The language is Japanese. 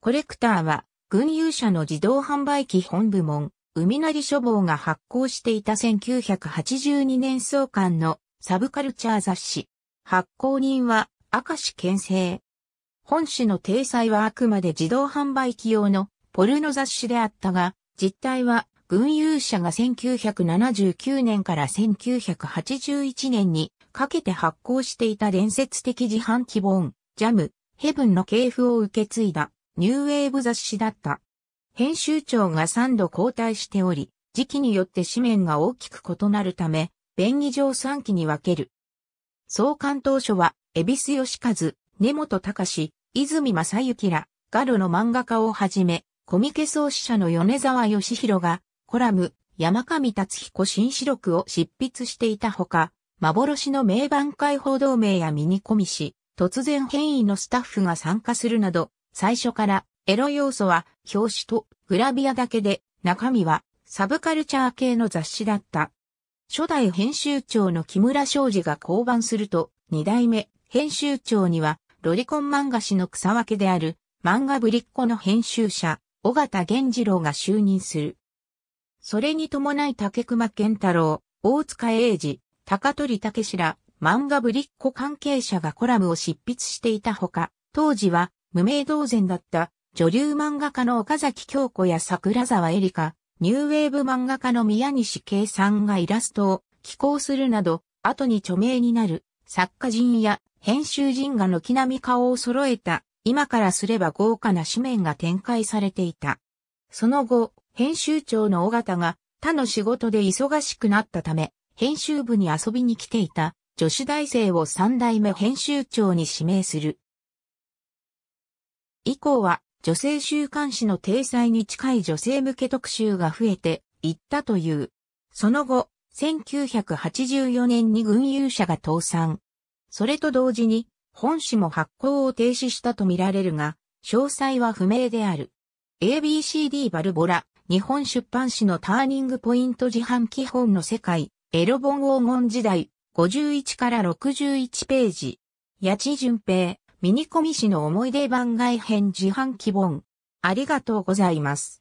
コレクターは、軍有車の自動販売機本部門、海なり書房が発行していた1982年創刊のサブカルチャー雑誌。発行人は、明石建成。本誌の体裁はあくまで自動販売機用のポルノ雑誌であったが、実態は軍有車が1979年から1981年にかけて発行していた伝説的自販機本、ジャム、ヘブンの系譜を受け継いだ。ニューウェーブ雑誌だった。編集長が3度交代しており、時期によって紙面が大きく異なるため、便宜上3期に分ける。創刊当初は、恵比寿義和、根本隆、泉正幸ら、ガロの漫画家をはじめ、コミケ創始者の米沢義弘が、コラム、山上達彦新四録を執筆していたほか、幻の名盤解放同盟やミニコミ誌、突然変異のスタッフが参加するなど、最初からエロ要素は表紙とグラビアだけで中身はサブカルチャー系の雑誌だった。初代編集長の木村昌司が降板すると、二代目編集長にはロリコン漫画誌の草分けである漫画ぶりっ子の編集者、尾形源次郎が就任する。それに伴い竹熊健太郎、大塚英二、高取武ら、漫画ぶりっ子関係者がコラムを執筆していたほか、当時は無名同然だった女流漫画家の岡崎京子や桜沢エリカ、ニューウェーブ漫画家の宮西圭さんがイラストを寄稿するなど、後に著名になる作家人や編集人が軒並み顔を揃えた、今からすれば豪華な紙面が展開されていた。その後、編集長の尾形が他の仕事で忙しくなったため、編集部に遊びに来ていた女子大生を三代目編集長に指名する。以降は女性週刊誌の体裁に近い女性向け特集が増えていったという。その後、1984年に軍有者が倒産。それと同時に、本誌も発行を停止したとみられるが、詳細は不明である。ABCD バルボラ、日本出版誌のターニングポイント自販基本の世界、エロ本黄金時代、51から61ページ。八千淳平、ミニコミ誌の思い出番外編自販機本。ありがとうございます。